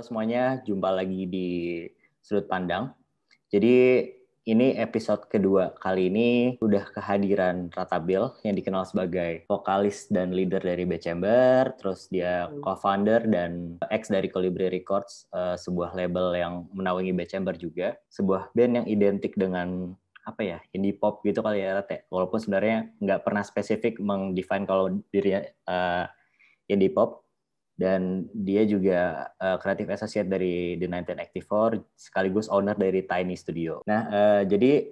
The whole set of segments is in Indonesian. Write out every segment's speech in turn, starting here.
Halo semuanya, jumpa lagi di Sudut Pandang. Jadi ini episode kedua kali ini udah kehadiran Ratabil yang dikenal sebagai vokalis dan leader dari B Chamber, terus dia hmm. co-founder dan ex dari Colibri Records, eh, sebuah label yang menaungi B Chamber juga, sebuah band yang identik dengan apa ya indie pop gitu kali ya Rat walaupun sebenarnya nggak pernah spesifik mengdefine kalau dirinya uh, indie pop dan dia juga uh, eh, asosiat associate dari The 1984 sekaligus owner dari Tiny Studio. Nah, uh, jadi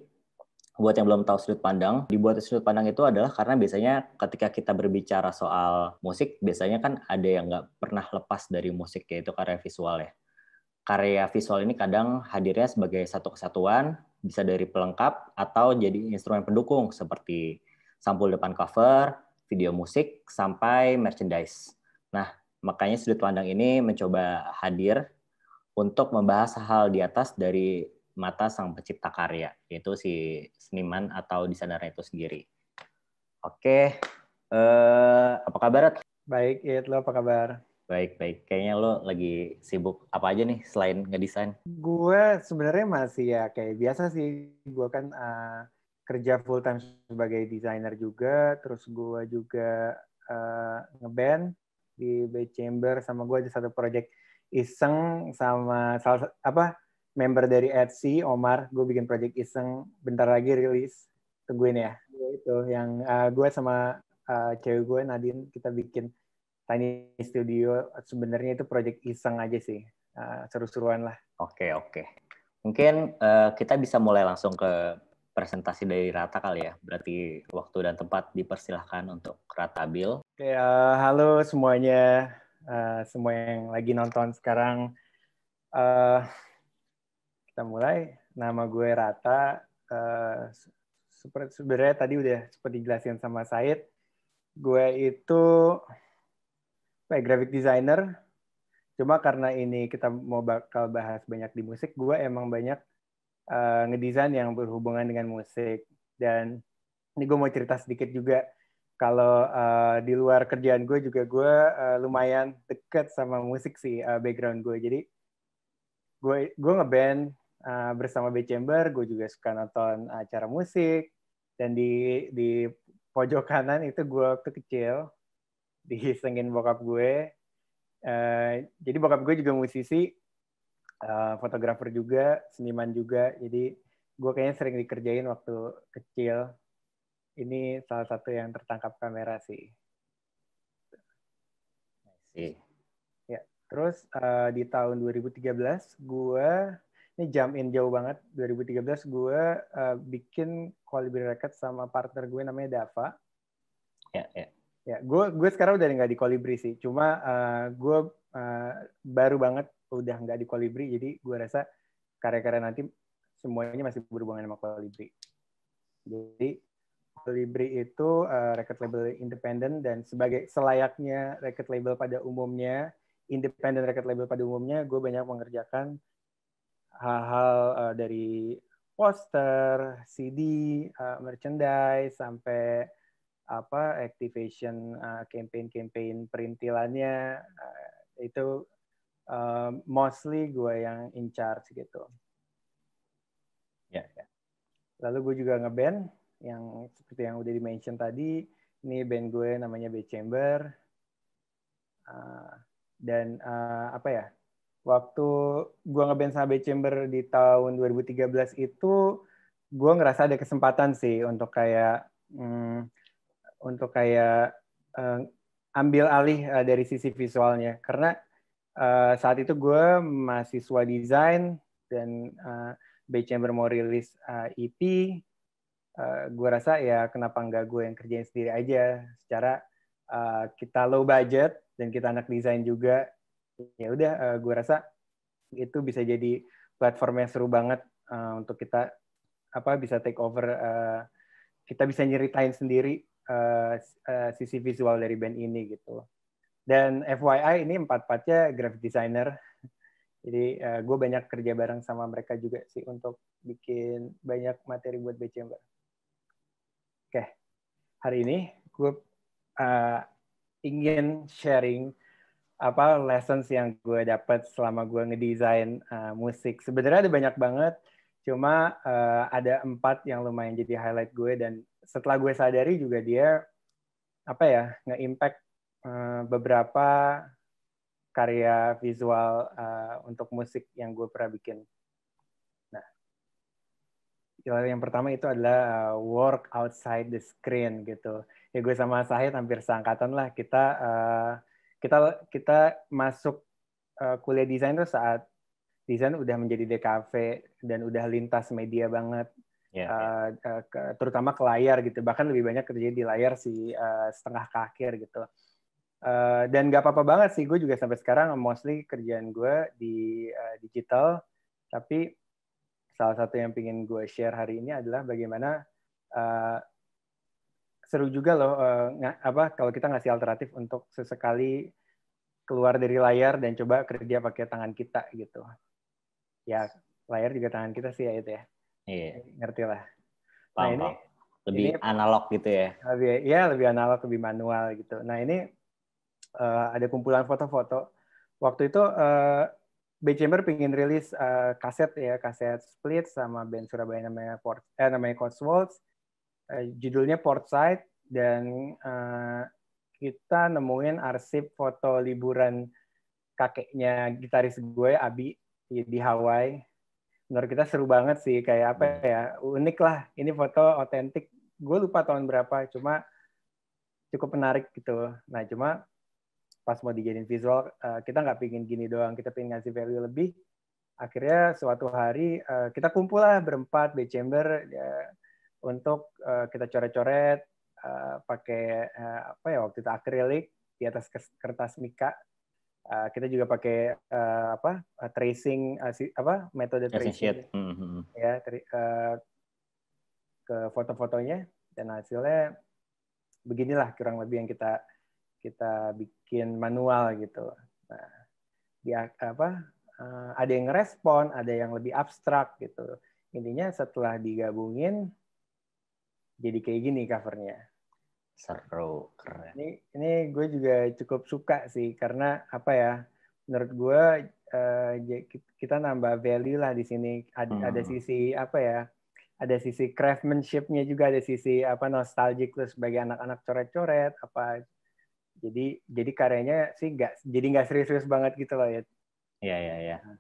buat yang belum tahu sudut pandang, dibuat sudut pandang itu adalah karena biasanya ketika kita berbicara soal musik, biasanya kan ada yang nggak pernah lepas dari musik, yaitu karya visual ya. Karya visual ini kadang hadirnya sebagai satu kesatuan, bisa dari pelengkap atau jadi instrumen pendukung seperti sampul depan cover, video musik, sampai merchandise. Nah, Makanya sudut pandang ini mencoba hadir untuk membahas hal di atas dari mata sang pencipta karya, yaitu si seniman atau desainer itu sendiri. Oke, eh, apa kabar? Baik, It, lo apa kabar? Baik, baik. Kayaknya lo lagi sibuk apa aja nih selain ngedesain? Gue sebenarnya masih ya kayak biasa sih. Gue kan uh, kerja full time sebagai desainer juga. Terus gue juga uh, ngeband di Bay Chamber sama gue ada satu project iseng sama salah apa member dari Etsy Omar gue bikin project iseng bentar lagi rilis tungguin ya itu yang uh, eh, gue sama uh, cewek gue Nadine kita bikin tiny studio sebenarnya itu project iseng aja sih uh, seru-seruan lah oke okay, oke okay. mungkin uh, kita bisa mulai langsung ke presentasi dari Rata kali ya. Berarti waktu dan tempat dipersilahkan untuk Rata Bill. Oke, uh, halo semuanya, uh, semua yang lagi nonton sekarang. Uh, kita mulai. Nama gue Rata. Uh, sebenarnya tadi udah seperti jelasin sama Said. Gue itu kayak graphic designer. Cuma karena ini kita mau bakal bahas banyak di musik, gue emang banyak Eh, ngedesain yang berhubungan dengan musik dan ini gue mau cerita sedikit juga kalau uh, di luar kerjaan gue juga gue uh, lumayan deket sama musik sih uh, background gue jadi gue gue ngeband uh, bersama B Chamber gue juga suka nonton acara musik dan di di pojok kanan itu gue waktu kecil disengin bokap gue uh, jadi bokap gue juga musisi Eh, fotografer uh, juga, seniman juga. Jadi gue kayaknya sering dikerjain waktu kecil. Ini salah satu yang tertangkap kamera sih. Sih. Ya, terus uh, di tahun 2013 gue ini jam in jauh banget. 2013 gue uh, bikin Colibri Records sama partner gue namanya Dava. Ya, ya. Ya, gue gue sekarang udah nggak di Colibri sih. Cuma uh, eh, gue uh, baru banget udah nggak di kolibri jadi gue rasa karya-karya nanti semuanya masih berhubungan sama kolibri jadi kolibri itu uh, record label independen dan sebagai selayaknya record label pada umumnya independen record label pada umumnya gue banyak mengerjakan hal-hal uh, dari poster, CD, uh, eh, merchandise sampai apa activation uh, campaign-campaign perintilannya uh, itu uh, mostly gue yang in charge gitu. Ya. Yeah, Lalu gue juga ngeband yang seperti yang udah di mention tadi. Ini band gue namanya B Chamber. Uh, dan uh, apa ya? Waktu gue ngeband sama B Chamber di tahun 2013 itu gue ngerasa ada kesempatan sih untuk kayak um, untuk kayak uh, ambil alih uh, dari sisi visualnya karena Eh, saat itu gue mahasiswa desain dan uh, Chamber mau rilis uh, eh, EP, uh, gue rasa ya kenapa nggak gue yang kerjain sendiri aja. Secara uh, kita low budget dan kita anak desain juga, ya udah uh, gue rasa itu bisa jadi platform yang seru banget uh, untuk kita apa bisa take over uh, kita bisa nyeritain sendiri uh, uh, sisi visual dari band ini gitu. Dan FYI ini empat-empatnya graphic designer. Jadi uh, eh, gue banyak kerja bareng sama mereka juga sih untuk bikin banyak materi buat BC Mbak. Oke, hari ini gue uh, ingin sharing apa lessons yang gue dapat selama gue ngedesain uh, musik. Sebenarnya ada banyak banget, cuma uh, ada empat yang lumayan jadi highlight gue dan setelah gue sadari juga dia apa ya nge-impact Eh, beberapa karya visual uh, untuk musik yang gue pernah bikin. Nah, yang pertama itu adalah uh, work outside the screen gitu. Ya gue sama Sahid hampir seangkatan lah kita uh, kita kita masuk uh, kuliah desain tuh saat desain udah menjadi DKV dan udah lintas media banget. Yeah, ya, ya. Uh, ke, terutama ke layar gitu bahkan lebih banyak kerja di layar si uh, setengah akhir gitu Eh, dan gak apa-apa banget sih, gue juga sampai sekarang mostly kerjaan gue di uh, digital, tapi salah satu yang pingin gue share hari ini adalah bagaimana uh, seru juga loh uh, apa kalau kita ngasih alternatif untuk sesekali keluar dari layar dan coba kerja pakai tangan kita gitu. Ya layar juga tangan kita sih ya itu ya. yeah. Ngerti lah. nah ini lebih ini, analog gitu ya. Lebih ya lebih analog lebih manual gitu. Nah ini uh, ada kumpulan foto-foto. Waktu itu uh, eh, Bay Chamber pingin rilis uh, kaset ya, kaset split sama band Surabaya namanya Port, eh namanya Cotswolds. Uh, judulnya Portside dan uh, kita nemuin arsip foto liburan kakeknya gitaris gue Abi di Hawaii. Menurut kita seru banget sih kayak apa ya unik lah. Ini foto otentik. Gue lupa tahun berapa, cuma cukup menarik gitu. Nah cuma pas mau dijadiin visual uh, kita nggak pingin gini doang kita pingin ngasih value lebih akhirnya suatu hari uh, kita kumpul lah berempat di chamber uh, untuk uh, kita coret-coret uh, pakai uh, apa ya waktu itu akrilik di atas kertas mika uh, kita juga pakai uh, apa uh, tracing uh, si, apa metode tracing mm -hmm. ya uh, ke foto-fotonya dan hasilnya beginilah kurang lebih yang kita kita bikin manual gitu. Nah, di apa eh, ada yang respon, ada yang lebih abstrak gitu. Intinya setelah digabungin jadi kayak gini covernya. Seru, keren. Ini, ini gue juga cukup suka sih karena apa ya? Menurut gue eh, kita nambah value lah di sini. Ada, hmm. ada sisi apa ya? Ada sisi craftsmanshipnya juga, ada sisi apa nostalgia sebagai anak-anak coret-coret, apa jadi jadi karyanya sih nggak jadi nggak serius-serius banget gitu loh ya iya iya iya nah,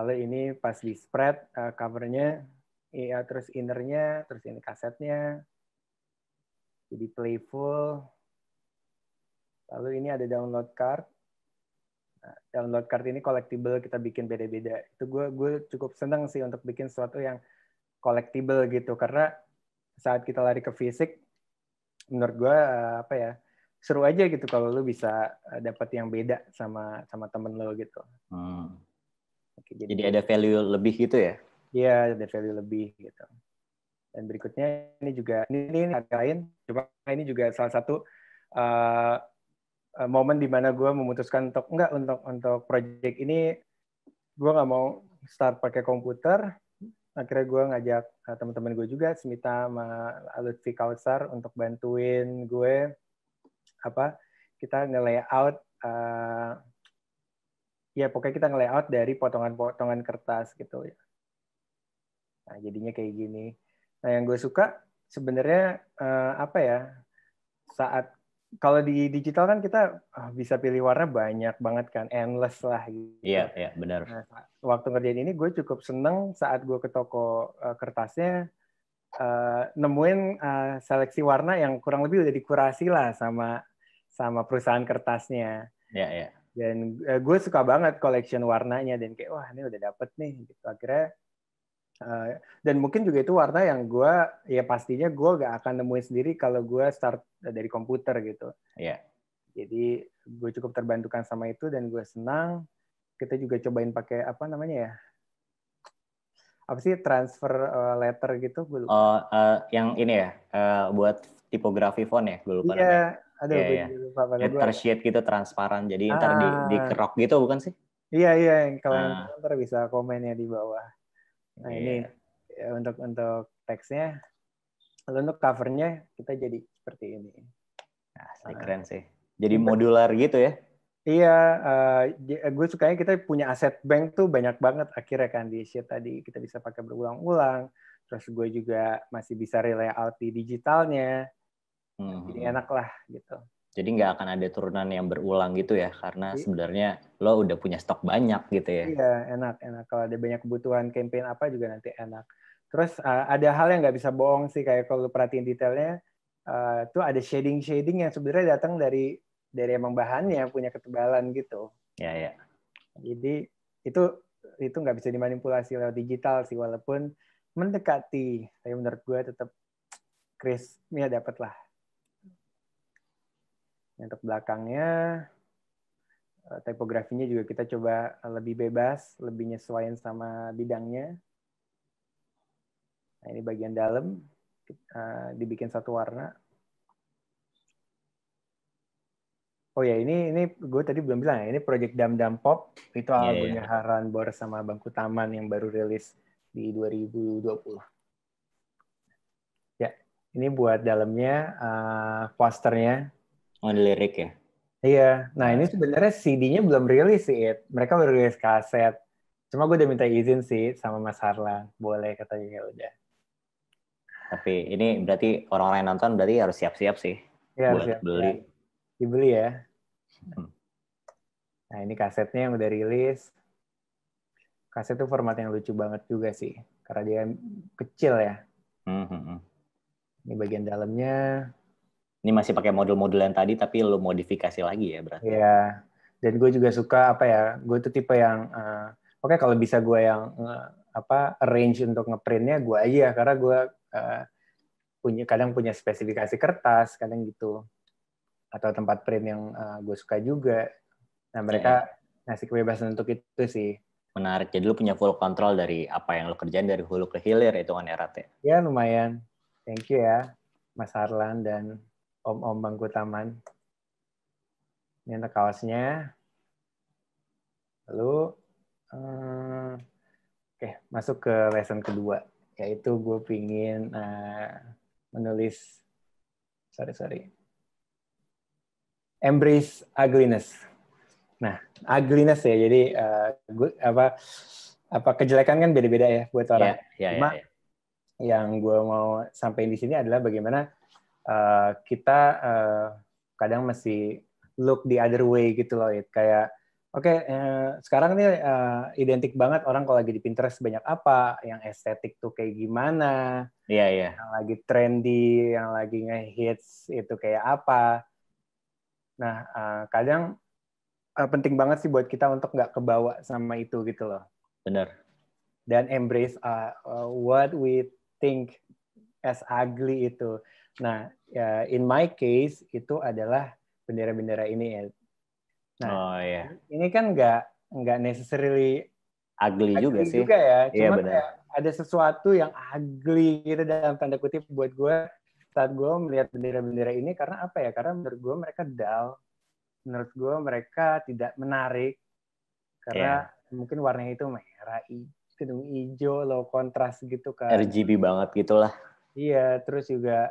lalu ini pas di spread uh, covernya ya terus innernya terus ini kasetnya jadi playful lalu ini ada download card nah, download card ini collectible kita bikin beda-beda itu gue gue cukup seneng sih untuk bikin sesuatu yang collectible gitu karena saat kita lari ke fisik menurut gue eh, apa ya seru aja gitu kalau lu bisa eh, dapat yang beda sama sama temen lo gitu. Hmm. Oke, jadi, jadi ada value lebih gitu ya? Iya, ada value lebih gitu. Dan berikutnya ini juga ini, ini ada lain, coba ini juga salah satu uh, momen di mana gue memutuskan untuk enggak untuk untuk project ini gue nggak mau start pakai komputer. Akhirnya gue ngajak uh, teman-teman gue juga, Smita sama Lutfi Kausar untuk bantuin gue apa kita nge-layout uh, ya pokoknya kita nge-layout dari potongan-potongan kertas gitu ya. Nah, jadinya kayak gini. Nah, yang gue suka sebenarnya uh, apa ya? Saat kalau di digital kan kita oh, bisa pilih warna banyak banget kan, endless lah gitu. Iya, iya, benar. Nah, waktu ngerjain ini gue cukup seneng saat gue ke toko uh, kertasnya uh, nemuin uh, seleksi warna yang kurang lebih udah dikurasi lah sama sama perusahaan kertasnya. Ya, yeah, ya. Dan uh, gue suka banget collection warnanya dan kayak wah ini udah dapet nih gitu. Akhirnya uh, dan mungkin juga itu warna yang gue ya pastinya gue gak akan nemuin sendiri kalau gue start eh, dari komputer gitu. Iya. Jadi gue cukup terbantukan sama itu dan gue senang. Kita juga cobain pakai apa namanya ya? Apa sih transfer uh, letter gitu? Gue lupa. Oh, uh, yang ini ya uh, buat tipografi font ya? Gue lupa. Yeah. Ada yeah, yeah. lupa pada gue. Sheet gitu transparan, jadi ah. ntar di, di ah. kerok gitu bukan sih? Iya iya, kalau ah. ntar bisa komennya di bawah. Nah yeah. ini iya. ya, untuk untuk teksnya, lalu untuk covernya kita jadi seperti ini. Ah, asli ah. keren sih. Jadi modular gitu ya? Iya, uh, eh, eh, gue sukanya kita punya aset bank tuh banyak banget akhirnya kan di sheet tadi kita bisa pakai berulang-ulang. Terus gue juga masih bisa relay out di digitalnya hmm. jadi hmm, hmm. enak lah gitu jadi nggak akan ada turunan yang berulang gitu ya karena jadi, sebenarnya lo udah punya stok banyak gitu ya iya enak enak kalau ada banyak kebutuhan campaign apa juga nanti enak terus uh, ada hal yang nggak bisa bohong sih kayak kalau perhatiin detailnya uh, tuh ada shading shading yang sebenarnya datang dari dari emang bahannya punya ketebalan gitu iya. ya jadi itu itu nggak bisa dimanipulasi lewat digital sih walaupun mendekati tapi menurut gue tetap Chris ya dapet lah untuk belakangnya eh, tipografinya juga kita coba eh, lebih bebas, lebih nyesuaiin sama bidangnya. Nah, ini bagian dalam eh, dibikin satu warna. Oh ya ini ini gue tadi belum bilang ya ini Project Dam Dam Pop itu yeah, albumnya yeah. Haran Bor sama Bangku Taman yang baru rilis di 2020. Ya ini buat dalamnya uh, posternya Oh, di lirik ya? Iya. Nah, nah. ini sebenarnya CD-nya belum rilis sih, It. Mereka baru rilis kaset. Cuma gue udah minta izin sih sama Mas Harla Boleh, katanya ya udah. Tapi ini berarti orang-orang yang nonton berarti harus siap-siap sih. Iya, harus siap. Beli. Iya. Dibeli ya. Hmm. Nah, ini kasetnya yang udah rilis. Kaset itu format yang lucu banget juga sih. Karena dia kecil ya. hmm. hmm, hmm. Ini bagian dalamnya. Ini masih pakai modul-modul yang tadi tapi lo modifikasi lagi ya berarti. Iya. Yeah. Dan gue juga suka apa ya? Gue tuh tipe yang uh, oke okay, kalau bisa gue yang uh, apa arrange untuk ngeprintnya gue aja karena gue uh, punya kadang punya spesifikasi kertas kadang gitu atau tempat print yang uh, eh, gue suka juga. Nah mereka yeah. ngasih kebebasan untuk itu sih menarik. Jadi lu punya full control dari apa yang lo kerjain dari hulu ke hilir itu kan ya. Ya lumayan. Thank you ya Mas Harlan dan om-om bangku taman. Ini ada kaosnya. Lalu, eh, oke, okay, masuk ke lesson kedua, yaitu gue pingin eh, menulis, sorry, sorry, embrace ugliness. Nah, ugliness ya, jadi uh, eh, gue, apa, apa kejelekan kan beda-beda ya buat orang. Yeah, yeah, iya, Cuma yeah, yeah. yang gue mau sampaikan di sini adalah bagaimana Eh, kita uh, kadang masih look the other way gitu loh it kayak oke okay, uh, eh, sekarang ini uh, identik banget orang kalau lagi di Pinterest banyak apa yang estetik tuh kayak gimana yeah, yeah. yang lagi trendy yang lagi ngehits itu kayak apa nah uh, kadang uh, penting banget sih buat kita untuk nggak kebawa sama itu gitu loh benar dan embrace uh, uh, what we think as ugly itu Nah, ya in my case itu adalah bendera-bendera ini. Ya. Nah, oh, yeah. ini kan nggak nggak necessarily ugly, juga, juga sih. Juga ya. Iya, Cuma yeah, benar. ada sesuatu yang ugly gitu dalam tanda kutip buat gue saat gue melihat bendera-bendera ini karena apa ya? Karena menurut gue mereka dull. Menurut gue mereka tidak menarik karena yeah. mungkin warnanya itu merah, hijau, low kontras gitu kan. RGB banget gitulah. Iya, terus juga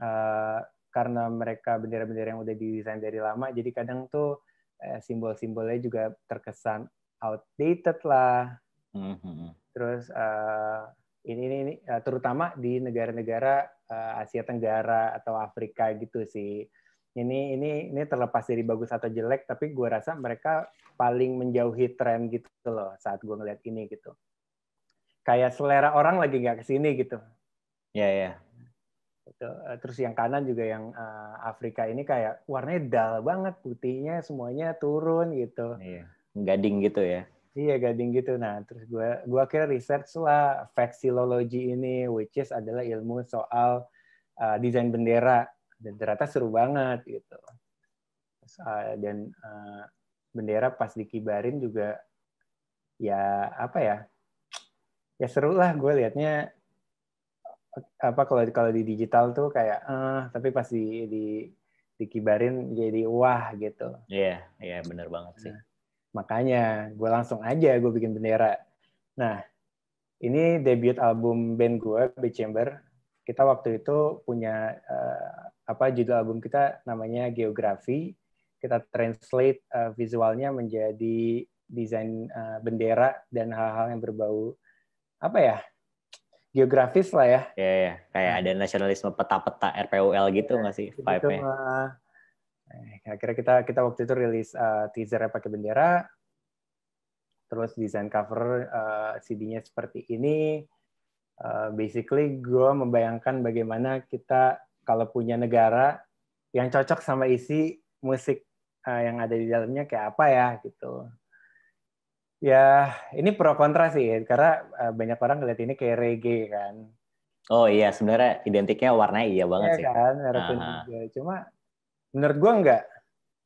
uh, karena mereka bendera-bendera yang udah didesain dari lama, jadi kadang tuh uh, simbol-simbolnya juga terkesan outdated lah. Mm-hmm. Terus uh, ini ini uh, terutama di negara-negara uh, Asia Tenggara atau Afrika gitu sih. Ini ini ini terlepas dari bagus atau jelek, tapi gue rasa mereka paling menjauhi tren gitu loh saat gue ngeliat ini gitu. Kayak selera orang lagi nggak kesini gitu. Ya yeah, ya. Yeah itu eh, Terus yang kanan juga yang uh, Afrika ini kayak warnanya dal banget, putihnya semuanya turun gitu. Iya. Gading gitu ya. Iya gading gitu. Nah terus gue gua kira research lah vexillology ini, which is adalah ilmu soal uh, desain bendera. Dan ternyata seru banget gitu. Terus, uh, dan uh, bendera pas dikibarin juga ya apa ya? Ya seru lah gue liatnya apa kalau kalau di digital tuh kayak eh tapi pasti di, di dikibarin jadi wah gitu. Iya, yeah, iya yeah, bener banget sih. Nah, makanya gue langsung aja gue bikin bendera. Nah, ini debut album band gue, Bad Chamber. Kita waktu itu punya uh, apa judul album kita namanya Geografi. Kita translate uh, visualnya menjadi desain uh, bendera dan hal-hal yang berbau apa ya? geografis lah ya. Iya, yeah, kayak ada nasionalisme peta-peta RPUL gitu nggak sih gitu eh, kira-kira kita kita waktu itu rilis uh, teasernya pakai bendera, terus desain cover uh, eh, CD-nya seperti ini. Uh, basically, gue membayangkan bagaimana kita kalau punya negara yang cocok sama isi musik uh, yang ada di dalamnya kayak apa ya gitu. Ya, ini pro kontra sih, karena eh, banyak orang ngeliat ini kayak reggae kan. Oh iya, sebenarnya identiknya warna iya banget iya, sih. kan, warna uh -huh. Cuma menurut gue enggak.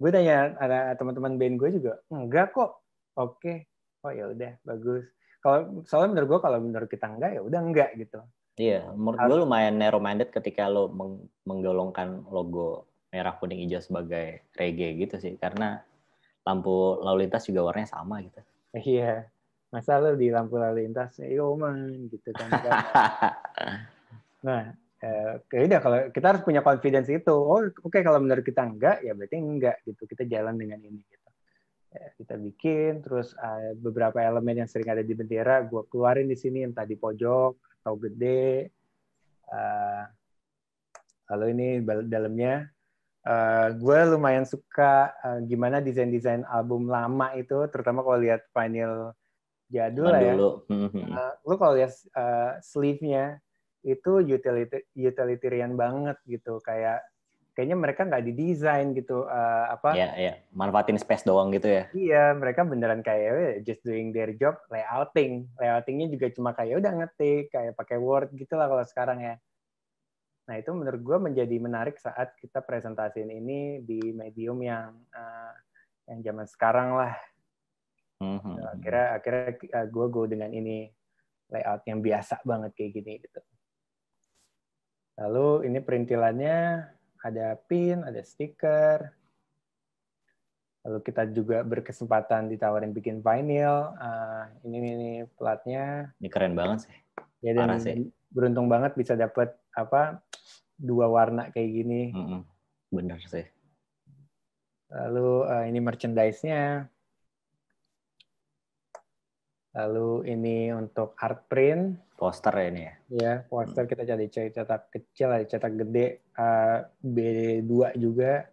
Gue tanya ada teman-teman band gue juga, enggak kok. Oke, oh ya udah bagus. Kalau soalnya menurut gue kalau menurut kita enggak ya udah enggak gitu. Iya, menurut gue lumayan narrow minded ketika lo meng menggolongkan logo merah kuning hijau sebagai reggae gitu sih, karena lampu lalu lintas juga warnanya sama gitu. Iya. Masa lu di lampu lalu lintas, hey, man, gitu kan. kan. nah, eh, ya udah kalau kita harus punya confidence itu. Oh, oke okay, kalau menurut kita enggak, ya berarti enggak gitu. Kita jalan dengan ini gitu. Ya, kita bikin terus eh, beberapa elemen yang sering ada di bendera gue keluarin di sini entah di pojok atau gede uh, lalu ini dalamnya Uh, eh, gue lumayan suka uh, gimana desain-desain album lama itu, terutama kalau lihat vinyl jadul lah ya. Uh, lu kalau lihat uh, sleeve-nya itu utility, utilitarian banget gitu, kayak kayaknya mereka nggak didesain gitu uh, apa? Iya, yeah, yeah. manfaatin space doang gitu ya? Iya, mereka beneran kayak oh, just doing their job, layouting, layoutingnya juga cuma kayak ya udah ngetik, kayak pakai word gitulah kalau sekarang ya. Nah, itu menurut gue menjadi menarik saat kita presentasiin ini di medium yang uh, yang zaman sekarang lah. Mm-hmm. akhirnya akhirnya eh, gue go dengan ini layout yang biasa banget kayak gini gitu. Lalu ini perintilannya ada pin, ada stiker. Lalu kita juga berkesempatan ditawarin bikin vinyl. Uh, ini, ini ini platnya. Ini keren banget sih. Ya dan sih. beruntung banget bisa dapat apa dua warna kayak gini. Bener Benar sih. Lalu eh, ini merchandise-nya. Lalu ini untuk art print. Poster ya ini ya? Iya, poster hmm. kita jadi cetak kecil, ada cetak gede, eh, B2 juga.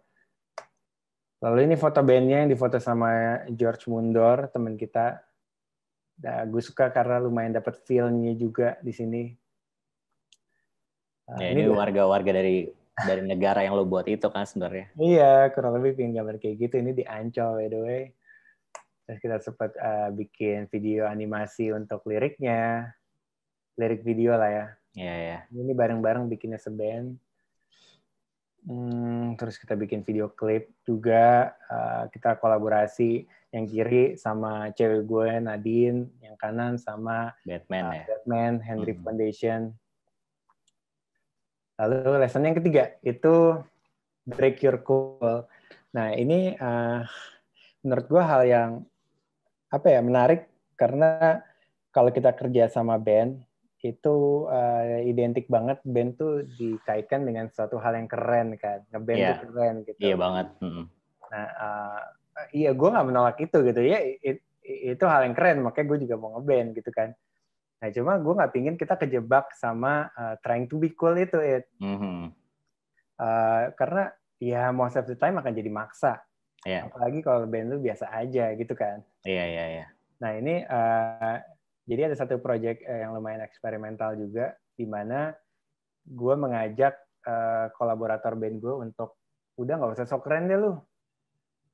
Lalu ini foto bandnya yang difoto sama George Mundor, teman kita. Nah, gue suka karena lumayan dapat feel-nya juga di sini. Ya, ini iya. warga-warga dari dari negara yang lo buat itu kan sebenarnya. Iya, kurang lebih pengen gambar kayak gitu. Ini di Ancol, by the way. Terus kita sempat uh, eh, bikin video animasi untuk liriknya. Lirik video lah ya. Iya, iya. Ini bareng-bareng bikinnya seband. Hmm, terus kita bikin video klip juga. Uh, kita kolaborasi yang kiri sama cewek gue, Nadine. Yang kanan sama Batman, uh, ya? Batman Henry hmm. Foundation Lalu lesson yang ketiga itu break your cool. Nah ini uh, menurut gue hal yang apa ya menarik karena kalau kita kerja sama band itu uh, identik banget band tuh dikaitkan dengan suatu hal yang keren kan ngeband yeah. tuh iya. keren gitu iya yeah, banget mm -hmm. nah uh, iya gue nggak menolak itu gitu ya it, it, itu hal yang keren makanya gue juga mau ngeband gitu kan Nah, cuma gue nggak pingin kita kejebak sama uh, trying to be cool itu, it. Mm-hmm. Uh, karena ya most of the time akan jadi maksa. Yeah. Apalagi kalau band lu biasa aja gitu kan. Iya, yeah, iya, yeah, iya. Yeah. Nah, ini uh, jadi ada satu project yang lumayan eksperimental juga, di mana gue mengajak uh, kolaborator band gue untuk udah nggak usah sok keren deh lu.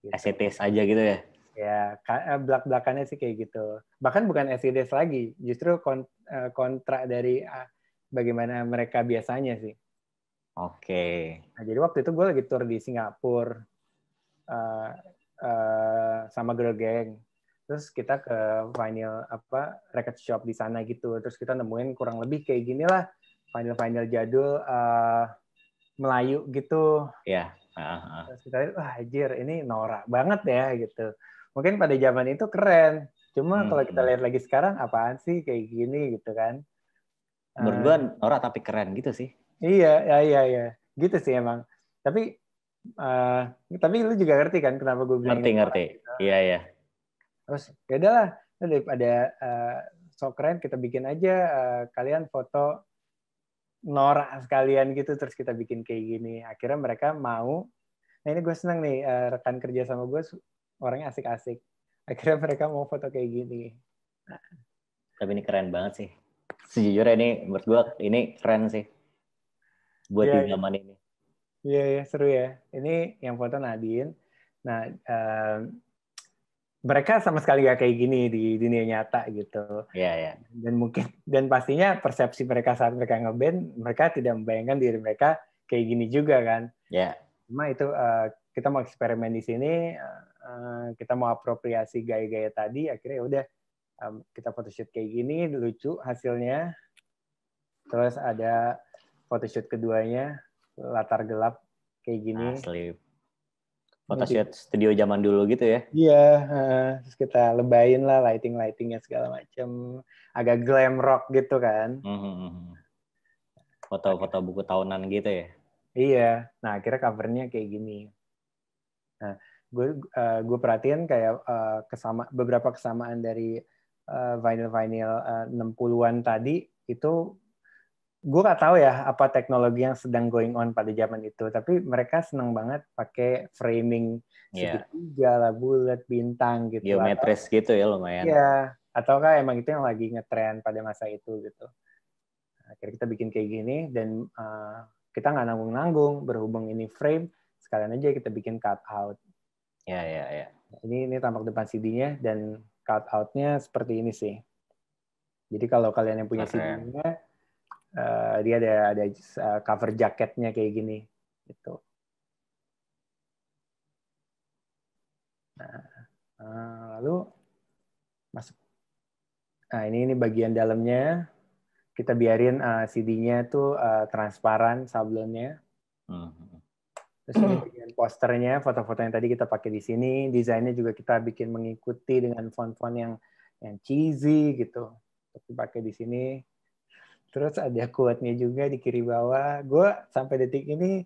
Gitu. As aja gitu ya? ya eh, belak belakannya sih kayak gitu bahkan bukan SIDS lagi justru kontra eh, kontrak dari ah, bagaimana mereka biasanya sih oke okay. nah, jadi waktu itu gue lagi tour di Singapura uh, uh, sama girl gang terus kita ke vinyl apa record shop di sana gitu terus kita nemuin kurang lebih kayak gini lah vinyl vinyl jadul uh, Melayu gitu ya yeah. Uh -huh. Terus kita lihat, wah anjir ini norak banget ya gitu mungkin pada zaman itu keren cuma hmm. kalau kita hmm. lihat lagi sekarang apaan sih kayak gini gitu kan menurut eh, gue tapi keren gitu sih iya iya iya, iya. gitu sih emang tapi uh, tapi lu juga ngerti kan kenapa gue bilang ngerti ngerti gitu. iya iya terus ya udahlah daripada uh, eh, so keren kita bikin aja uh, kalian foto norak sekalian gitu terus kita bikin kayak gini akhirnya mereka mau nah ini gue seneng nih uh, rekan kerja sama gue orangnya asik-asik akhirnya mereka mau foto kayak gini tapi ini keren banget sih sejujurnya ini menurut gue ini keren sih buat yeah, di iya. zaman ini iya yeah, yeah, seru ya ini yang foto Nadine nah um, mereka sama sekali gak kayak gini di dunia nyata gitu. Iya, yeah, iya. Yeah. Dan mungkin dan pastinya persepsi mereka saat mereka ngeband, mereka tidak membayangkan diri mereka kayak gini juga kan. Iya. Yeah. Cuma itu uh, kita mau eksperimen di sini uh, Eh, kita mau apropriasi gaya-gaya tadi akhirnya ya udah um, kita photoshoot kayak gini lucu hasilnya terus ada photoshoot keduanya latar gelap kayak gini Asli. photoshoot studio zaman dulu gitu ya iya uh, terus kita lebayin lah lighting lightingnya segala macam agak glam rock gitu kan mm-hmm. foto-foto buku tahunan gitu ya iya nah akhirnya covernya kayak gini nah, gue uh, gue perhatiin kayak uh, kesama beberapa kesamaan dari uh, eh, vinyl vinyl eh, uh, 60-an tadi itu gue gak tahu ya apa teknologi yang sedang going on pada zaman itu tapi mereka seneng banget pakai framing yeah. Iya. lah bulat bintang gitu geometris atau, gitu ya lumayan ya ataukah emang itu yang lagi ngetren pada masa itu gitu akhirnya kita bikin kayak gini dan uh, kita nggak nanggung-nanggung berhubung ini frame sekalian aja kita bikin cut out Ya, ya, ya. Ini ini tampak depan CD-nya dan cut out-nya seperti ini sih. Jadi kalau kalian yang punya okay. CD-nya uh, eh, dia ada ada eh, cover jaketnya kayak gini gitu. Nah, uh, lalu masuk. Nah, ini ini bagian dalamnya. Kita biarin uh, CD-nya tuh uh, transparan sablonnya. Mm -hmm Terus ini bagian posternya, foto-foto yang tadi kita pakai di sini, desainnya juga kita bikin mengikuti dengan font-font yang yang cheesy gitu. Tapi pakai di sini. Terus ada kuatnya juga di kiri bawah. Gue sampai detik ini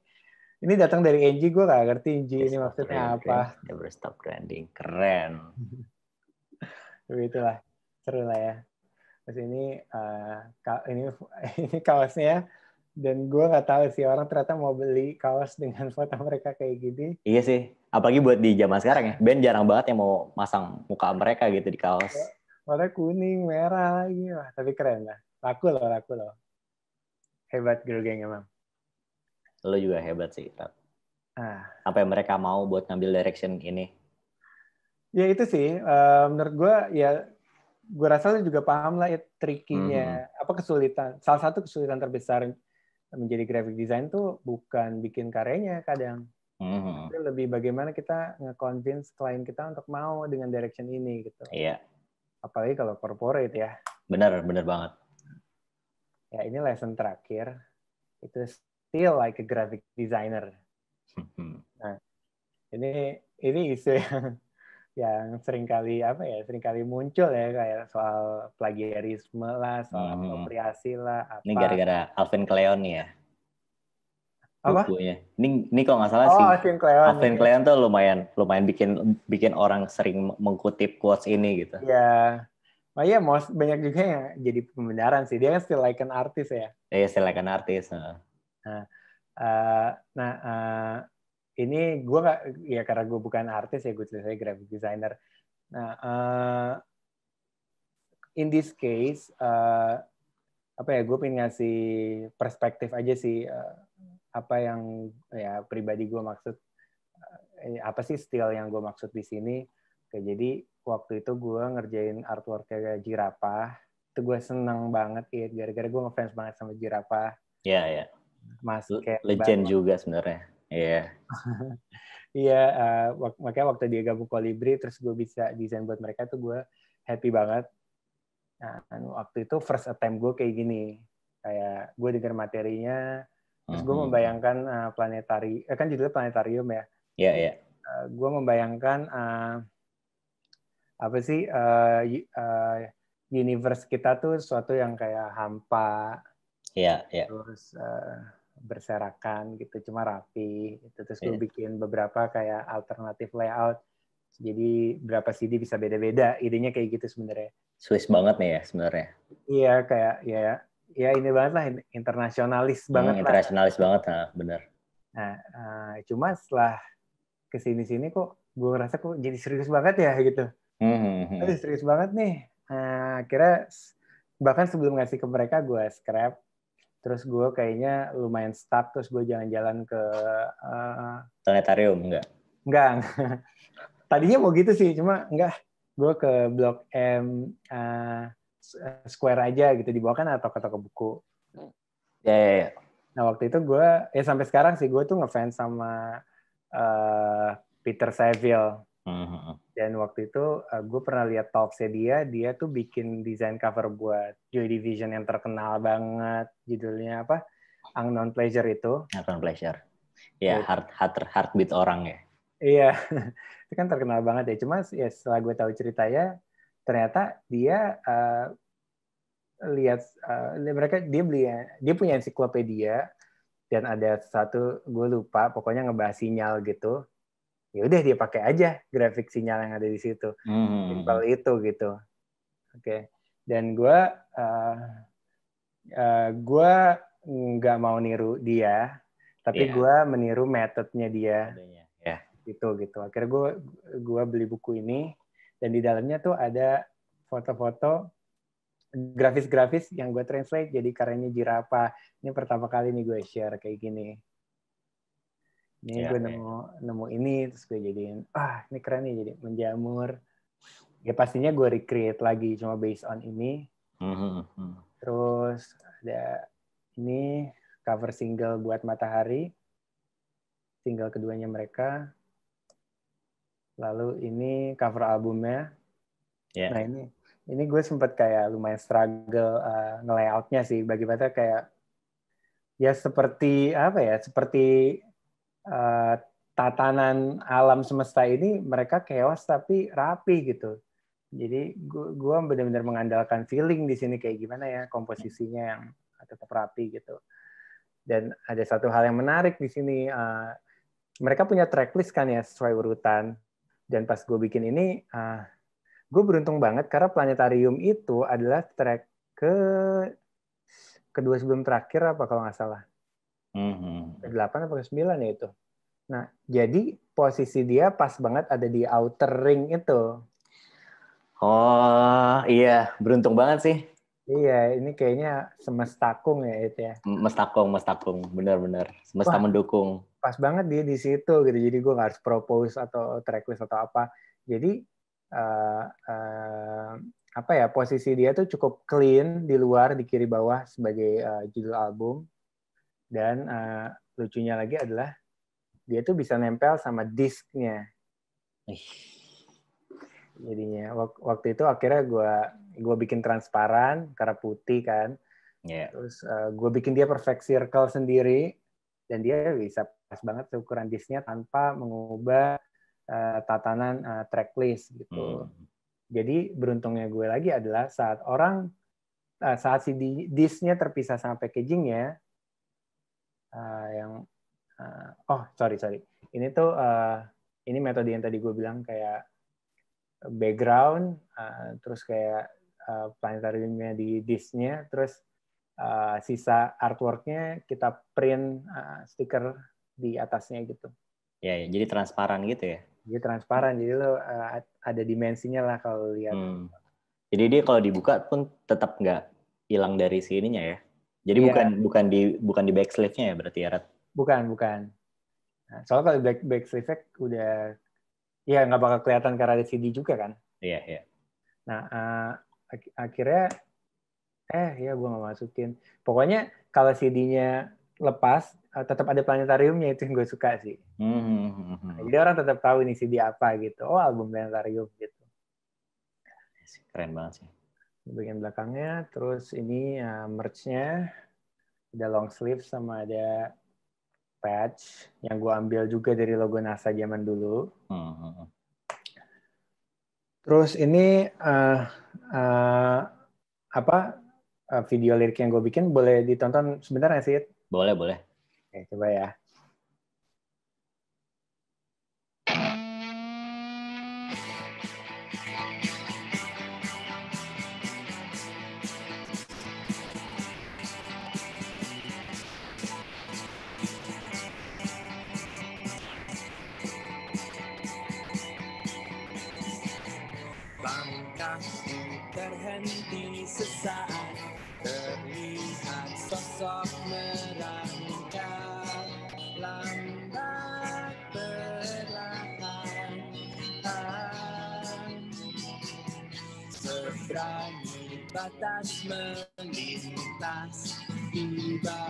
ini datang dari Angie, gue gak ngerti Angie ini maksudnya branding. apa. Never stop branding, keren. Tapi itulah, seru lah ya. Terus ini uh, ini ini kaosnya dan gue nggak tahu sih orang ternyata mau beli kaos dengan foto mereka kayak gini iya sih apalagi buat di zaman sekarang ya band jarang banget yang mau masang muka mereka gitu di kaos iya, warna kuning merah lagi wah tapi keren lah laku loh laku loh hebat girl gang emang lo juga hebat sih ah. sampai mereka mau buat ngambil direction ini ya itu sih eh, menurut gue ya gue rasa lo juga paham lah ya trikinya hmm. apa kesulitan salah satu kesulitan terbesar menjadi graphic design tuh bukan bikin karyanya kadang Mm-hmm. Tapi lebih bagaimana kita nge-convince klien kita untuk mau dengan direction ini gitu. Iya. Apalagi kalau corporate ya. Benar, benar banget. Ya, ini lesson terakhir. Itu still like a graphic designer. Hmm. nah, ini ini isu yang yang sering kali apa ya sering kali muncul ya kayak soal plagiarisme lah soal hmm. apropriasi lah apa. ini gara-gara Alvin Kleon ya apa bukunya ini ini kalau nggak salah oh, sih Alvin Kleon, Alvin ya. Kleon tuh lumayan lumayan bikin bikin orang sering mengkutip quotes ini gitu ya Oh iya, most, banyak juga yang jadi pembenaran sih. Dia kan still like an artist ya. Iya, yeah, still like an artist. Nah, uh, nah uh, ini gue nggak ya karena gue bukan artis ya gue tulisnya graphic designer nah uh, in this case uh, apa ya gue pengen ngasih perspektif aja sih uh, apa yang ya pribadi gue maksud uh, apa sih style yang gue maksud di sini Oke, jadi waktu itu gue ngerjain artworknya kayak Jirapa itu gue seneng banget ya gara-gara gue ngefans banget sama Jirapa ya yeah, ya yeah. Mas legend juga sebenarnya Iya. Iya, uh, makanya waktu dia gabung Kolibri, terus gue bisa desain buat mereka tuh gue happy banget. Nah, anu, waktu itu first attempt gue kayak gini, kayak gue dengar materinya, terus gue hmm. membayangkan uh, planetari, eh, kan judulnya planetarium ya. Iya yeah, iya. Yeah. Uh, gue membayangkan uh, apa sih uh, uh, universe kita tuh sesuatu yang kayak hampa. Iya yeah, iya. Yeah. Terus berserakan gitu cuma rapi gitu. terus gue iya. bikin beberapa kayak alternatif layout jadi berapa CD bisa beda-beda idenya kayak gitu sebenarnya Swiss banget nih ya sebenarnya iya kayak ya ya ini banget lah internasionalis hmm, banget internasionalis banget nah benar nah uh, cuma setelah kesini-sini kok gue ngerasa kok jadi serius banget ya gitu hmm, hmm, hmm. serius banget nih nah, akhirnya bahkan sebelum ngasih ke mereka gue scrap terus gue kayaknya lumayan stuck terus gue jalan-jalan ke uh, planetarium enggak enggak tadinya mau gitu sih cuma enggak gue ke blok M uh, square aja gitu di bawah kan atau ke toko buku ya yeah, yeah, yeah. nah waktu itu gue ya sampai sekarang sih gue tuh ngefans sama uh, Peter Saville dan waktu itu uh, eh, gue pernah lihat talksnya dia, dia tuh bikin desain cover buat Joy Division yang terkenal banget, judulnya apa? Unknown Pleasure itu. Unknown Pleasure. Ya, yeah, heart, heart, heartbeat orang ya. Iya, itu kan terkenal banget ya. Cuma ya setelah gue tahu ceritanya, ternyata dia uh, eh, lihat uh, eh, mereka dia beli dia punya ensiklopedia dan ada satu gue lupa pokoknya ngebahas sinyal gitu ya udah dia pakai aja grafik sinyal yang ada di situ hmm. simpel itu gitu oke okay. dan gue uh, uh, eh, gue nggak mau niru dia tapi yeah. gue meniru metodenya dia yeah. Iya. gitu gitu akhirnya gue gue beli buku ini dan di dalamnya tuh ada foto-foto grafis-grafis yang gue translate jadi karyanya jirapa ini pertama kali nih gue share kayak gini ini yeah, gue iya. nemu yeah. nemu ini terus gue jadiin ah ini keren nih jadi menjamur ya pastinya gue recreate lagi cuma based on ini mm-hmm. terus ada ini cover single buat matahari single keduanya mereka lalu ini cover albumnya yeah. nah ini ini gue sempet kayak lumayan struggle uh, ngelayoutnya sih bagi bagi kayak ya seperti apa ya seperti Eh, tatanan alam semesta ini mereka chaos tapi rapi gitu. Jadi gue benar-benar mengandalkan feeling di sini kayak gimana ya komposisinya yang tetap rapi gitu. Dan ada satu hal yang menarik di sini, uh, mereka punya tracklist kan ya sesuai urutan. Dan pas gue bikin ini, uh, eh, gue beruntung banget karena planetarium itu adalah track ke kedua sebelum terakhir apa kalau nggak salah. Mm-hmm. 8 atau 9 ya itu. Nah, jadi posisi dia pas banget ada di outer ring itu. Oh, iya. Beruntung banget sih. Iya, ini kayaknya semestakung ya itu ya. Mestakung, mestakung. Benar-benar. Semesta Wah, mendukung. Pas banget dia di situ gitu. Jadi gue gak harus propose atau tracklist atau apa. Jadi, uh, uh, apa ya, posisi dia tuh cukup clean di luar, di kiri bawah sebagai uh, judul album dan uh, lucunya lagi adalah dia tuh bisa nempel sama disknya. Jadinya waktu itu akhirnya gue gue bikin transparan karena putih kan. Yeah. Terus uh, eh, gue bikin dia perfect circle sendiri dan dia bisa pas banget ukuran disknya tanpa mengubah uh, tatanan uh, tracklist gitu. Mm. Jadi beruntungnya gue lagi adalah saat orang saat si disknya terpisah sama packagingnya, Eh, yang uh, oh sorry sorry ini tuh uh, ini metode yang tadi gue bilang kayak background uh, terus kayak uh, planetariumnya di disknya terus uh, sisa artworknya kita print uh, stiker di atasnya gitu ya, ya jadi transparan gitu ya jadi transparan jadi lo uh, ada dimensinya lah kalau lihat hmm. jadi dia kalau dibuka pun tetap nggak hilang dari sininya ya jadi yeah. bukan bukan di bukan di backslave-nya ya berarti ya, Rat? Bukan, bukan. Nah, soalnya kalau back backslave udah ya nggak bakal kelihatan karena ada CD juga kan? Iya, yeah, iya. Yeah. Nah, uh, ak akhirnya eh ya gue nggak masukin. Pokoknya kalau CD-nya lepas eh, tetap ada planetariumnya itu yang gue suka sih. Mm -hmm. jadi orang tetap tahu ini CD apa gitu. Oh, album planetarium gitu. Keren banget sih bagian belakangnya. Terus ini uh, ya, merge ada long sleeve sama ada patch yang gue ambil juga dari logo NASA zaman dulu. Uh-huh. Terus ini uh, uh, apa uh, video lirik yang gue bikin boleh ditonton sebentar nggak sih? Boleh boleh. Oke, coba ya. sesaat terlihat sosok merangkak lambat perlahan seberangi batas melintas tiba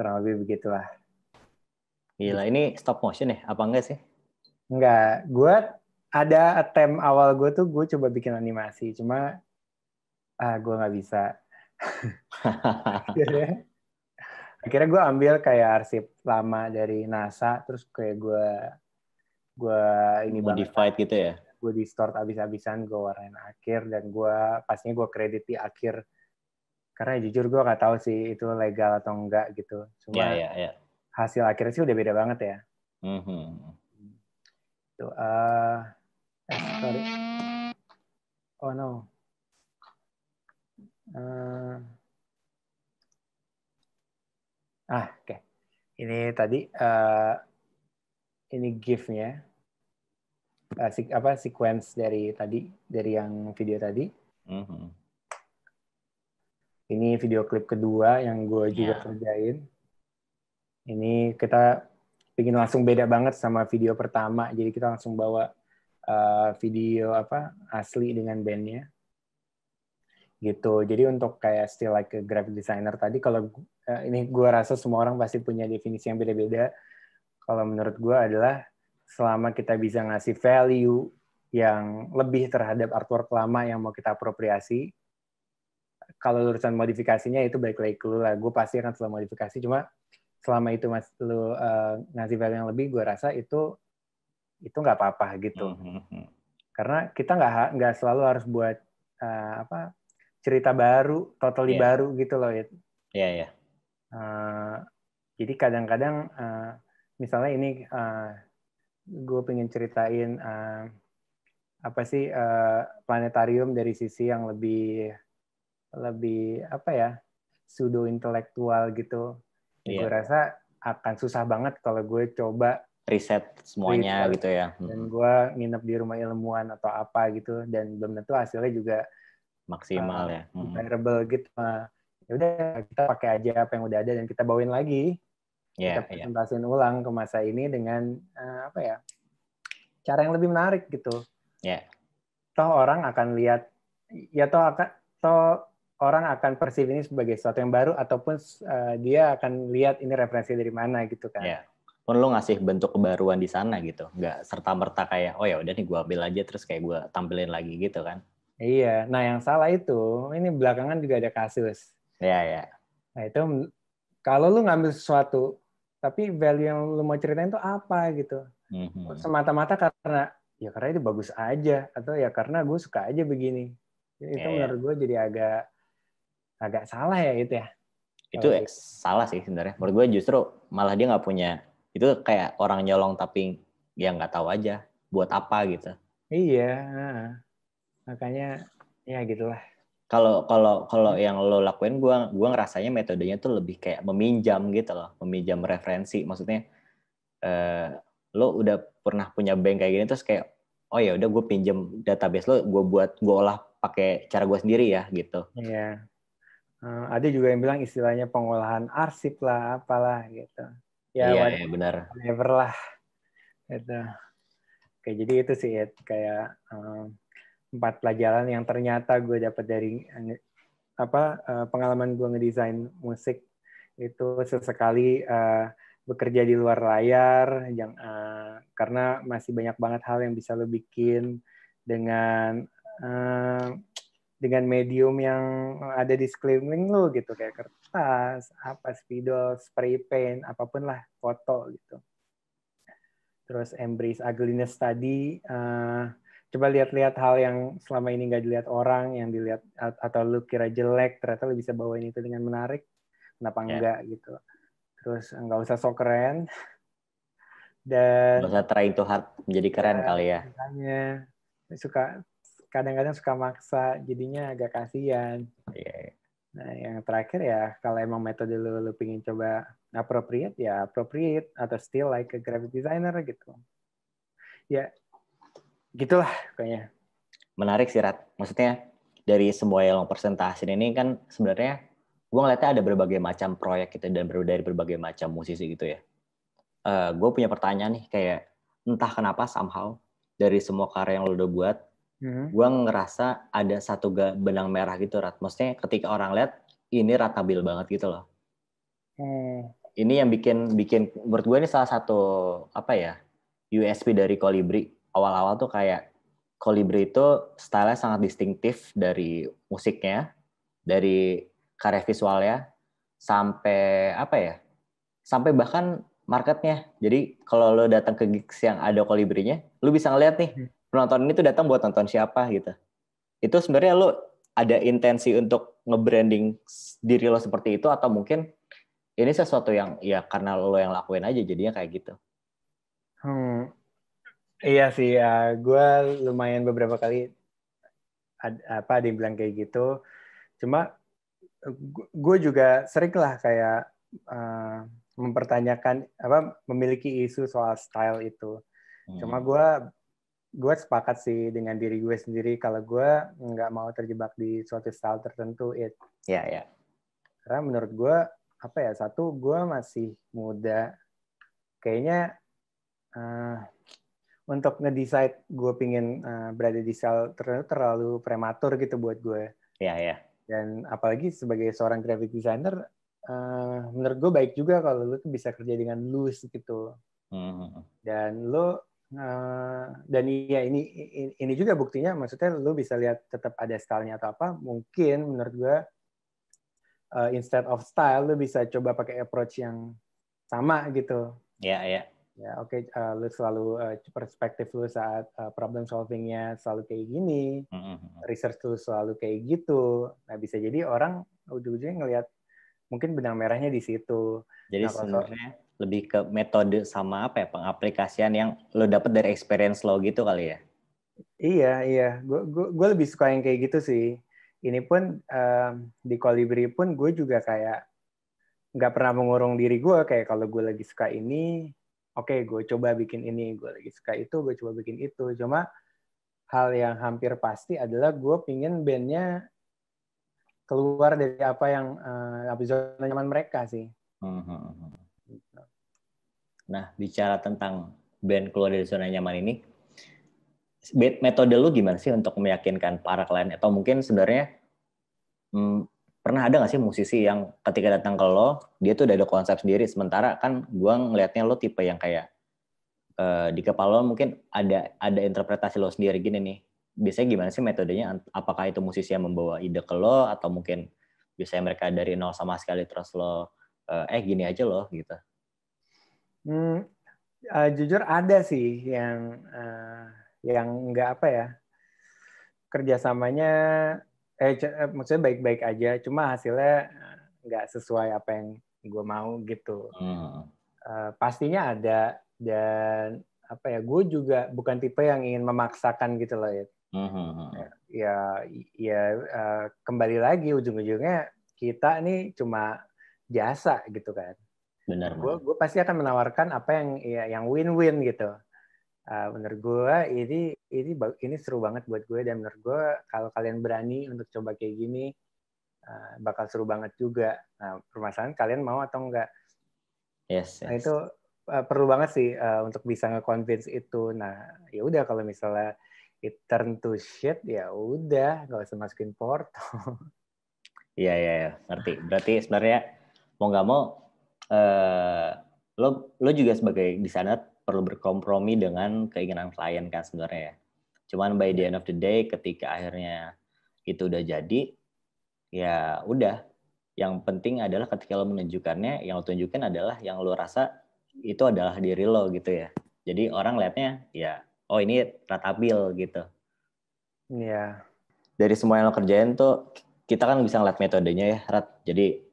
kurang lebih begitulah. Gila, ini stop motion ya? Apa enggak sih? Enggak, gue ada tem awal gue tuh gue coba bikin animasi, cuma ah gue nggak bisa. akhirnya, gue ambil kayak arsip lama dari NASA, terus kayak gue gue ini modified banget. gitu ya? Gue distort abis-abisan, gue warnain akhir dan gue pastinya gue kredit di akhir karena jujur gue nggak tahu sih itu legal atau enggak gitu. Cuma yeah, yeah, yeah. hasil akhirnya sih udah beda banget ya. Mm-hmm. Itu, uh, eh, sorry. Oh no. Uh, ah, oke. Okay. Ini tadi uh, ini gift-nya uh, apa sequence dari tadi dari yang video tadi. Mm -hmm. hmm. Ini video klip kedua yang gue juga yeah. kerjain. Ini kita bikin langsung beda banget sama video pertama. Jadi kita langsung bawa uh, video apa asli dengan bandnya gitu. Jadi untuk kayak still like a graphic designer tadi, kalau uh, ini gue rasa semua orang pasti punya definisi yang beda-beda. Kalau menurut gue adalah selama kita bisa ngasih value yang lebih terhadap artwork lama yang mau kita apropriasi, kalau urusan modifikasinya itu balik lagi ke lu lah. Gue pasti akan selalu modifikasi. Cuma selama itu mas lu uh, ngasih value yang lebih, gue rasa itu itu nggak apa-apa gitu. Mm -hmm. Karena kita nggak nggak selalu harus buat uh, apa cerita baru, totally yeah. baru gitu loh. Iya yeah, iya. Yeah. Uh, jadi kadang-kadang uh, misalnya ini uh, gue pengen ceritain uh, apa sih uh, planetarium dari sisi yang lebih lebih apa ya pseudo intelektual gitu. Yeah. Gue iya. rasa akan susah banget kalau gue coba riset semuanya riset. gitu ya. Dan hmm. gue nginep di rumah ilmuwan atau apa gitu dan belum tentu hasilnya juga maksimal uh, ya. Hmm. Comparable mm -hmm. gitu. Nah, ya udah kita pakai aja apa yang udah ada dan kita bawain lagi. Yeah, kita iya. presentasiin yeah. ulang ke masa ini dengan uh, apa ya? cara yang lebih menarik gitu. Iya. Yeah. Toh orang akan lihat ya toh akan toh orang akan perceive ini sebagai sesuatu yang baru ataupun uh, dia akan lihat ini referensi dari mana gitu kan. Ya. Pun lo ngasih bentuk kebaruan di sana gitu, nggak serta merta kayak oh ya udah nih gue ambil aja terus kayak gue tampilin lagi gitu kan. Iya, nah yang salah itu ini belakangan juga ada kasus. Iya yeah, ya. Nah itu kalau lu ngambil sesuatu tapi value yang lu mau ceritain itu apa gitu. Mm-hmm. Semata-mata karena ya karena itu bagus aja atau ya karena gue suka aja begini. Itu yeah, iya. menurut gue jadi agak agak salah ya itu ya itu oh, salah sih sebenarnya menurut gue justru malah dia nggak punya itu kayak orang nyolong tapi yang nggak tahu aja buat apa gitu iya makanya ya gitulah kalau kalau kalau yang lo lakuin gue gue ngerasanya metodenya tuh lebih kayak meminjam gitu loh meminjam referensi maksudnya eh, lo udah pernah punya bank kayak gini terus kayak oh ya udah gue pinjam database lo gue buat gue olah pakai cara gue sendiri ya gitu iya Eh, ada juga yang bilang istilahnya pengolahan arsip lah, apalah gitu. Ya, iya, iya benar. Never lah. Gitu. Oke, jadi itu sih ya, kayak um, empat pelajaran yang ternyata gue dapat dari apa eh, pengalaman gue ngedesain musik itu sesekali uh, bekerja di luar layar, yang, uh, karena masih banyak banget hal yang bisa lo bikin dengan uh, dengan medium yang ada di sekeliling lu gitu kayak kertas, apa spidol, spray paint, apapun lah foto gitu. Terus embrace ugliness tadi uh, coba lihat-lihat hal yang selama ini nggak dilihat orang, yang dilihat atau lu kira jelek, ternyata lu bisa bawain itu dengan menarik. Kenapa yeah. enggak gitu. Terus nggak usah sok keren. Dan nggak usah trying to hard menjadi keren uh, kali ya. Makanya suka kadang-kadang suka maksa jadinya agak kasihan yeah. Iya. nah yang terakhir ya kalau emang metode lu lu pingin coba appropriate ya appropriate atau still like a graphic designer gitu ya gitulah kayaknya menarik sih Rat maksudnya dari semua yang presentasi ini kan sebenarnya gue ngeliatnya ada berbagai macam proyek gitu dan dari berbagai macam musisi gitu ya uh, eh, gue punya pertanyaan nih kayak entah kenapa somehow dari semua karya yang lo udah buat hmm. gue ngerasa ada satu benang merah gitu Rat. Maksudnya ketika orang lihat ini ratabil banget gitu loh. Hmm. Ini yang bikin bikin menurut gue ini salah satu apa ya USP dari Kolibri. Awal-awal tuh kayak Kolibri itu style sangat distintif dari musiknya, dari karya visualnya, sampai apa ya? Sampai bahkan marketnya. Jadi kalau lo datang ke gigs yang ada kolibrinya, lo bisa ngeliat nih, hmm penonton ini tuh datang buat nonton siapa gitu itu sebenarnya lo ada intensi untuk nge-branding diri lo seperti itu atau mungkin ini sesuatu yang ya karena lo yang lakuin aja jadinya kayak gitu. Hmm, iya sih, uh, ya, gue lumayan beberapa kali ad, apa ada yang bilang kayak gitu. Cuma gue juga sering lah kayak uh, mempertanyakan apa memiliki isu soal style itu. Hmm. Cuma gue gue sepakat sih dengan diri gue sendiri kalau gue nggak mau terjebak di suatu style tertentu it ya yeah, ya yeah. karena menurut gue apa ya satu gue masih muda kayaknya uh, untuk ngedesain gue pingin uh, berada di style tertentu terlalu prematur gitu buat gue ya yeah, ya yeah. dan apalagi sebagai seorang graphic designer uh, menurut gue baik juga kalau lu tuh bisa kerja dengan loose gitu mm -hmm. dan lu nah dan iya ini ini juga buktinya maksudnya lu bisa lihat tetap ada stylenya atau apa mungkin menurut gue uh, instead of style lu bisa coba pakai approach yang sama gitu ya yeah, ya ya oke okay, eh, lu selalu uh, perspektif lu saat uh, problem solvingnya selalu kayak gini mm-hmm, mm-hmm. research lu selalu kayak gitu nah bisa jadi orang ujung-ujungnya ngelihat mungkin benang merahnya di situ jadi nah, sebenarnya lebih ke metode sama apa ya pengaplikasian yang lo dapet dari experience lo gitu kali ya iya iya gue lebih suka yang kayak gitu sih ini pun um, di kolibri pun gue juga kayak nggak pernah mengurung diri gue kayak kalau gue lagi suka ini oke okay, gue coba bikin ini gue lagi suka itu gue coba bikin itu cuma hal yang hampir pasti adalah gue pingin bandnya keluar dari apa yang uh, eh, zona nyaman mereka sih. Uh, hmm, -huh. Hmm, hmm. Nah, bicara tentang band keluar dari zona nyaman ini, metode lu gimana sih untuk meyakinkan para klien? Atau mungkin sebenarnya hmm, pernah ada nggak sih musisi yang ketika datang ke lo, dia tuh udah ada konsep sendiri. Sementara kan gue ngelihatnya lo tipe yang kayak uh, di kepala lo mungkin ada ada interpretasi lo sendiri gini nih. Biasanya gimana sih metodenya? Apakah itu musisi yang membawa ide ke lo atau mungkin biasanya mereka dari nol sama sekali terus lo eh, eh gini aja lo gitu Hmm, uh, jujur ada sih yang uh, yang nggak apa ya kerjasamanya eh, eh maksudnya baik-baik aja, cuma hasilnya nggak sesuai apa yang gue mau gitu. Hmm. Uh, pastinya ada dan apa ya, gue juga bukan tipe yang ingin memaksakan gitu loh ya. Uh-huh. Ya, ya uh, kembali lagi ujung-ujungnya kita nih cuma jasa gitu kan benar gue gue pasti akan menawarkan apa yang ya, yang win-win gitu uh, menurut gue ini ini ini seru banget buat gue dan menurut gue kalau kalian berani untuk coba kayak gini uh, bakal seru banget juga nah permasalahan kalian mau atau enggak yes, nah, yes. Nah, itu uh, perlu banget sih uh, untuk bisa nge-convince itu nah ya udah kalau misalnya it turn to shit ya udah nggak usah masukin port. iya iya ya. ngerti berarti sebenarnya mau nggak mau Eh, lo lo juga sebagai desainer perlu berkompromi dengan keinginan klien kan sebenarnya ya. Cuman by the iya. end of the day ketika akhirnya itu udah jadi ya udah yang penting adalah ketika lo menunjukkannya yang lo tunjukkan adalah yang lo rasa itu adalah diri lo gitu ya. Jadi orang liatnya ya oh ini ratabil gitu. Iya. Yeah. Dari semua yang lo kerjain tuh kita kan bisa ngeliat metodenya ya, Rat. Jadi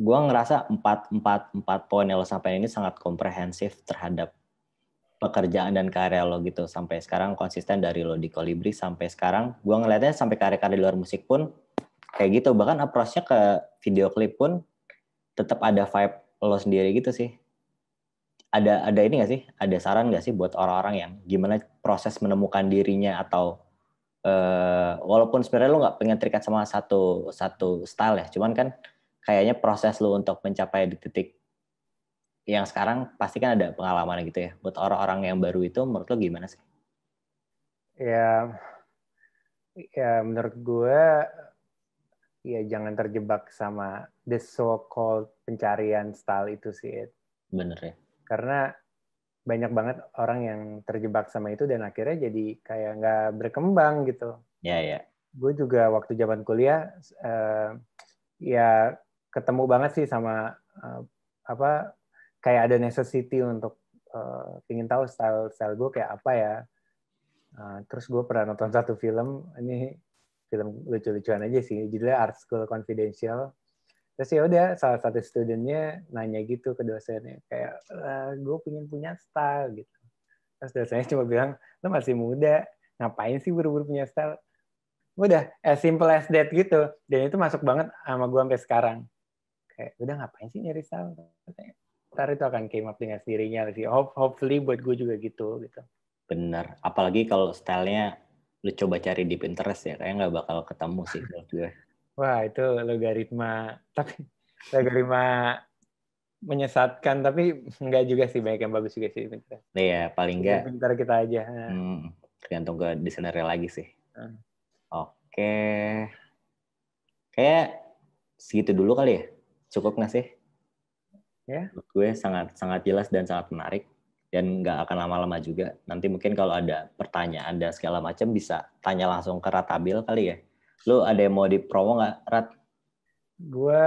gue ngerasa empat empat empat poin yang lo sampaikan ini sangat komprehensif terhadap pekerjaan dan karya lo gitu sampai sekarang konsisten dari lo di Kolibri sampai sekarang gue ngelihatnya sampai karya-karya di luar musik pun kayak gitu bahkan approach-nya ke video klip pun tetap ada vibe lo sendiri gitu sih ada ada ini gak sih ada saran gak sih buat orang-orang yang gimana proses menemukan dirinya atau uh, walaupun sebenarnya lo nggak pengen terikat sama satu satu style ya cuman kan kayaknya proses lu untuk mencapai di titik yang sekarang pasti kan ada pengalaman gitu ya. Buat orang-orang yang baru itu menurut lo gimana sih? Ya, ya menurut gue ya jangan terjebak sama the so-called pencarian style itu sih. Ed. Bener ya. Karena banyak banget orang yang terjebak sama itu dan akhirnya jadi kayak nggak berkembang gitu. Ya ya. Gue juga waktu zaman kuliah uh, ya ketemu banget sih sama uh, apa kayak ada necessity untuk uh, ingin tahu style style gue kayak apa ya uh, terus gue pernah nonton satu film ini film lucu-lucuan aja sih judulnya Art School Confidential terus ya udah salah satu studentnya nanya gitu ke dosennya kayak gue pengen punya style gitu terus dosennya cuma bilang lo masih muda ngapain sih buru-buru punya style udah as simple as that gitu dan itu masuk banget sama gue sampai sekarang kayak udah ngapain sih nyari sound ntar itu akan came up dengan sendirinya sih hopefully buat gue juga gitu gitu bener apalagi kalau stylenya lu coba cari di Pinterest ya kayak nggak bakal ketemu sih menurut gue wah itu logaritma tapi logaritma menyesatkan tapi nggak juga sih banyak yang bagus juga sih Pinterest iya paling nggak pintar kita aja hmm, tergantung ke desainernya lagi sih hmm. oke kayak segitu dulu kali ya Cukup nggak sih? Ya. Yeah. Gue sangat sangat jelas dan sangat menarik dan nggak akan lama-lama juga. Nanti mungkin kalau ada pertanyaan dan segala macam bisa tanya langsung ke Ratabil kali ya. Lu ada yang mau dipromo nggak, Rat? Gue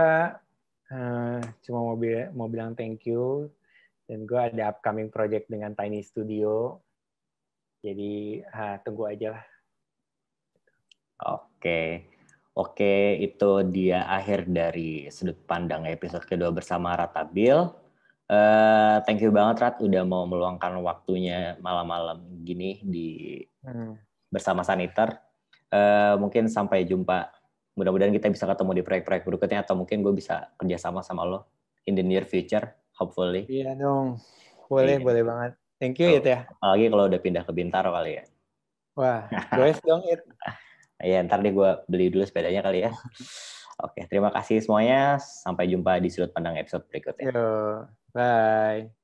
uh, cuma mau, bi mau bilang thank you dan gue ada upcoming project dengan Tiny Studio. Jadi uh, tunggu aja lah. Oke. Okay. Oke, itu dia akhir dari sudut pandang episode kedua bersama Ratabil. Uh, eh, thank you banget Rat udah mau meluangkan waktunya malam-malam gini di hmm. bersama Saniter. Uh, mungkin sampai jumpa. Mudah-mudahan kita bisa ketemu di proyek-proyek berikutnya atau mungkin gue bisa kerjasama sama lo in the near future, hopefully. Iya yeah, dong, boleh yeah. boleh banget. Thank you oh, ya. Apalagi kalau udah pindah ke Bintaro kali ya. Wah, gue dong it. Iya, ntar deh gue beli dulu sepedanya kali ya. Oke, terima kasih semuanya. Sampai jumpa di sudut pandang episode berikutnya. bye.